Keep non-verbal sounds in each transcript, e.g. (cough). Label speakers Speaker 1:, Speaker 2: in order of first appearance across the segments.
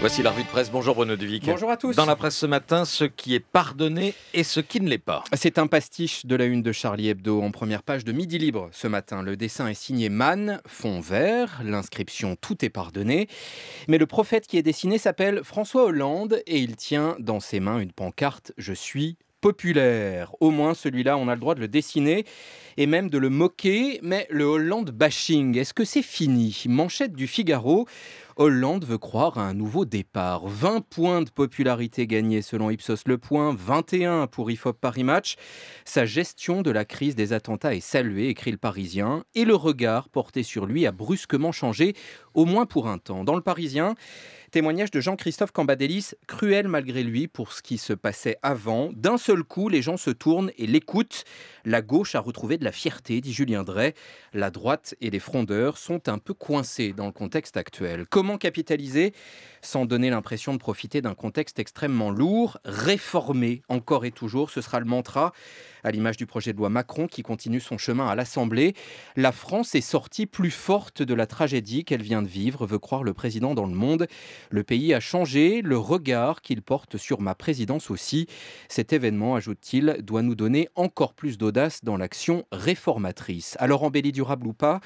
Speaker 1: Voici la revue de presse. Bonjour Bruno Duvic. Bonjour à tous. Dans la presse ce matin, ce qui est pardonné et ce qui ne l'est pas. C'est un pastiche de la une de Charlie Hebdo en première page de Midi Libre ce matin. Le dessin est signé Man », fond vert, l'inscription Tout est pardonné. Mais le prophète qui est dessiné s'appelle François Hollande et il tient dans ses mains une pancarte Je suis populaire. Au moins, celui-là, on a le droit de le dessiner et même de le moquer. Mais le Hollande bashing, est-ce que c'est fini Manchette du Figaro. Hollande veut croire à un nouveau départ. 20 points de popularité gagnés selon Ipsos Le Point, 21 pour IFOP Paris Match. Sa gestion de la crise des attentats est saluée, écrit le Parisien, et le regard porté sur lui a brusquement changé, au moins pour un temps. Dans le Parisien, Témoignage de Jean-Christophe Cambadélis, cruel malgré lui pour ce qui se passait avant. D'un seul coup, les gens se tournent et l'écoutent. La gauche a retrouvé de la fierté, dit Julien Drey. La droite et les frondeurs sont un peu coincés dans le contexte actuel. Comment capitaliser sans donner l'impression de profiter d'un contexte extrêmement lourd Réformer encore et toujours, ce sera le mantra à l'image du projet de loi Macron qui continue son chemin à l'Assemblée. La France est sortie plus forte de la tragédie qu'elle vient de vivre, veut croire le président dans le monde. Le pays a changé, le regard qu'il porte sur ma présidence aussi. Cet événement, ajoute-t-il, doit nous donner encore plus d'audace dans l'action réformatrice. Alors embellie durable ou pas,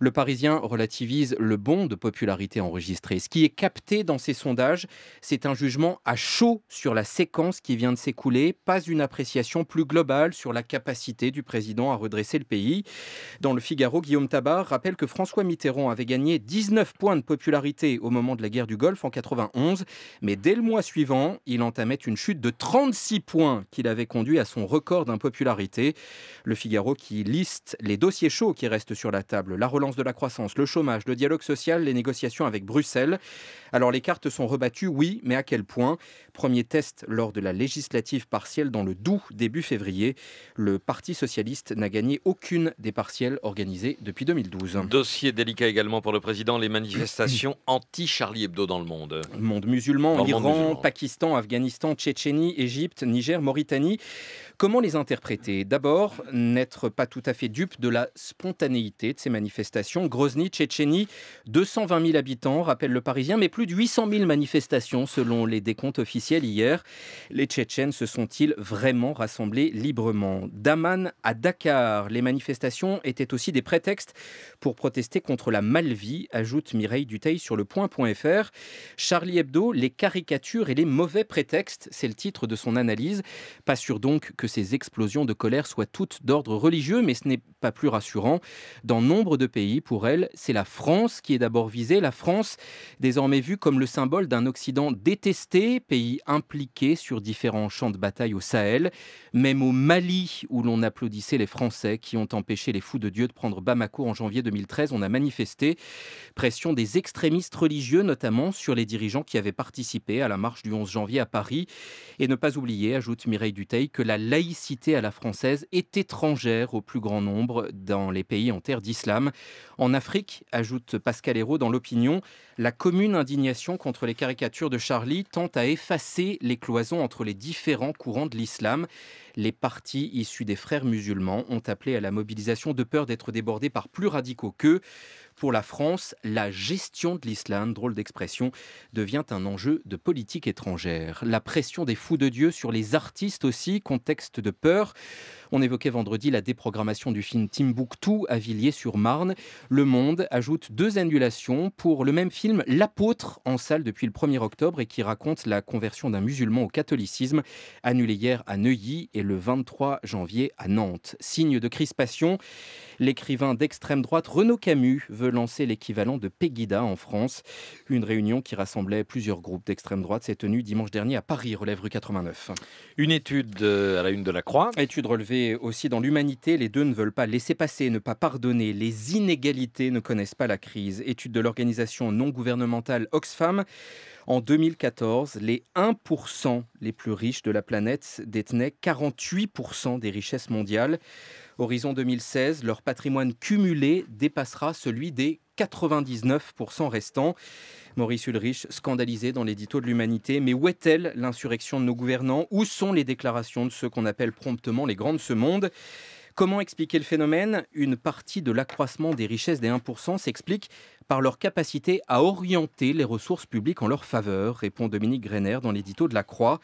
Speaker 1: le Parisien relativise le bond de popularité enregistré. Ce qui est capté dans ces sondages, c'est un jugement à chaud sur la séquence qui vient de s'écouler, pas une appréciation plus globale sur la capacité du président à redresser le pays. Dans le Figaro, Guillaume Tabar rappelle que François Mitterrand avait gagné 19 points de popularité au moment de la guerre du Golfe en 91, mais dès le mois suivant, il entamait une chute de 36 points qui l'avait conduit à son record d'impopularité. Le Figaro qui liste les dossiers chauds qui restent sur la table, la relance de la croissance, le chômage, le dialogue social, les négociations avec Bruxelles. Alors les cartes sont rebattues, oui, mais à quel point Premier test lors de la législative partielle dans le Doubs début février. Le Parti socialiste n'a gagné aucune des partielles organisées depuis 2012. Dossier délicat également pour le président, les manifestations (clears throat) anti-Charlie Hebdo dans le monde. Monde musulman, Iran, Pakistan, Afghanistan, Tchétchénie, Égypte, Niger, Mauritanie. Comment les interpréter D'abord, n'être pas tout à fait dupe de la spontanéité de ces manifestations. Grozny, Tchétchénie, 220 000 habitants, rappelle le Parisien, mais plus de 800 000 manifestations selon les décomptes officiels hier. Les Tchétchènes se sont-ils vraiment rassemblés librement D'Aman à Dakar, les manifestations étaient aussi des prétextes pour protester contre la malvie, ajoute Mireille Duteil sur le point.fr. Charlie Hebdo, les caricatures et les mauvais prétextes, c'est le titre de son analyse. Pas sûr donc que ces explosions de colère soient toutes d'ordre religieux, mais ce n'est pas plus rassurant. Dans nombre de pays, pour elle, c'est la France qui est d'abord visée, la France désormais vue comme le symbole d'un Occident détesté, pays impliqués sur différents champs de bataille au Sahel, même au Mali où l'on applaudissait les Français qui ont empêché les fous de Dieu de prendre Bamako en janvier 2013, on a manifesté pression des extrémistes religieux notamment sur les dirigeants qui avaient participé à la marche du 11 janvier à Paris et ne pas oublier, ajoute Mireille Duteil, que la laïcité à la française est étrangère au plus grand nombre dans les pays en terre d'islam. En Afrique, ajoute Pascal Hérault dans l'opinion, la commune indignation contre les caricatures de Charlie tente à effacer c'est les cloisons entre les différents courants de l'islam. Les partis issus des frères musulmans ont appelé à la mobilisation de peur d'être débordés par plus radicaux qu'eux. Pour la France, la gestion de l'islam, drôle d'expression, devient un enjeu de politique étrangère. La pression des fous de Dieu sur les artistes aussi, contexte de peur. On évoquait vendredi la déprogrammation du film Timbuktu à Villiers-sur-Marne. Le Monde ajoute deux annulations pour le même film L'Apôtre en salle depuis le 1er octobre et qui raconte la conversion d'un musulman au catholicisme, annulé hier à Neuilly et le 23 janvier à Nantes. Signe de crispation, l'écrivain d'extrême droite Renaud Camus veut lancer l'équivalent de Pegida en France. Une réunion qui rassemblait plusieurs groupes d'extrême droite s'est tenue dimanche dernier à Paris, relève rue 89. Une étude euh, à la une de la Croix. Étude relevée aussi dans l'humanité, les deux ne veulent pas laisser passer, ne pas pardonner. Les inégalités ne connaissent pas la crise. Étude de l'organisation non gouvernementale Oxfam. En 2014, les 1% les plus riches de la planète détenaient 48% des richesses mondiales. Horizon 2016, leur patrimoine cumulé dépassera celui des 99% restants. Maurice Ulrich, scandalisé dans l'édito de l'Humanité. Mais où est-elle l'insurrection de nos gouvernants Où sont les déclarations de ceux qu'on appelle promptement les grands de ce monde Comment expliquer le phénomène Une partie de l'accroissement des richesses des 1% s'explique par leur capacité à orienter les ressources publiques en leur faveur, répond Dominique Greiner dans l'édito de la Croix.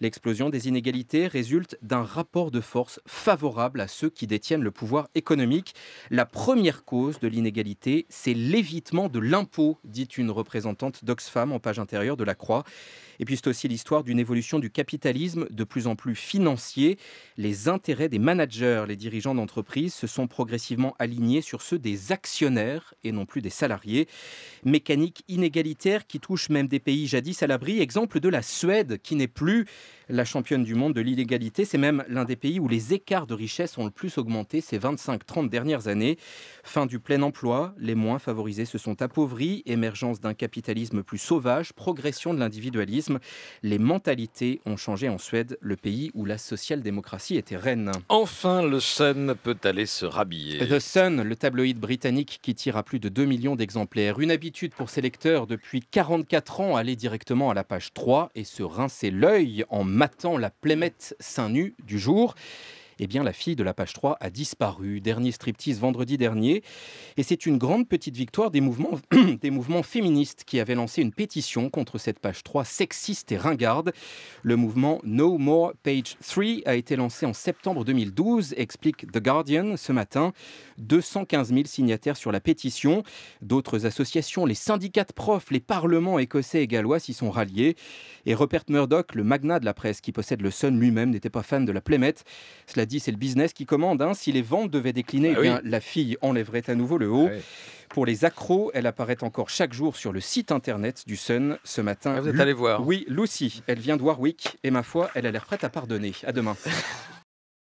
Speaker 1: L'explosion des inégalités résulte d'un rapport de force favorable à ceux qui détiennent le pouvoir économique. La première cause de l'inégalité, c'est l'évitement de l'impôt, dit une représentante d'Oxfam en page intérieure de la Croix. Et puis c'est aussi l'histoire d'une évolution du capitalisme de plus en plus financier. Les intérêts des managers, les dirigeants, dirigeants d'entreprise se sont progressivement alignés sur ceux des actionnaires et non plus des salariés. Mécanique inégalitaire qui touche même des pays jadis à l'abri. Exemple de la Suède qui n'est plus la championne du monde de l'illégalité. C'est même l'un des pays où les écarts de richesse ont le plus augmenté ces 25-30 dernières années. Fin du plein emploi, les moins favorisés se sont appauvris, émergence d'un capitalisme plus sauvage, progression de l'individualisme. Les mentalités ont changé en Suède, le pays où la social-démocratie était reine. Enfin, le peut aller se rhabiller. The Sun, le tabloïd britannique qui tire à plus de 2 millions d'exemplaires. Une habitude pour ses lecteurs depuis 44 ans, aller directement à la page 3 et se rincer l'œil en matant la plémette seins nus du jour eh bien la fille de la page 3 a disparu. Dernier striptease vendredi dernier. Et c'est une grande petite victoire des mouvements, (clears throat) féministes qui avaient lancé une pétition contre cette page 3 sexiste et ringarde. Le mouvement No More Page 3 a été lancé en septembre 2012, explique The Guardian ce matin. 215 000 signataires sur la pétition. D'autres associations, les syndicats de profs, les parlements écossais et gallois s'y sont ralliés. Et Rupert Murdoch, le magnat de la presse qui possède le Sun lui-même, n'était pas fan de la plémette dit, c'est le business qui commande. Hein. Si les ventes devaient décliner, ah eh la fille enlèverait à nouveau le haut. Ah Pour les accros, elle apparaît encore chaque jour sur le site internet du Sun ce matin. Ah, vous êtes allé voir Oui, Lucy, elle vient de Warwick et ma foi, elle a l'air prête à pardonner. À demain. (laughs)